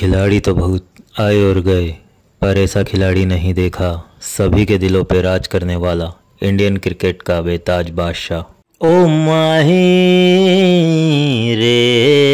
खिलाड़ी तो बहुत आए और गए पर ऐसा खिलाड़ी नहीं देखा सभी के दिलों पर राज करने वाला इंडियन क्रिकेट का बेताज बादशाह ओ माही रे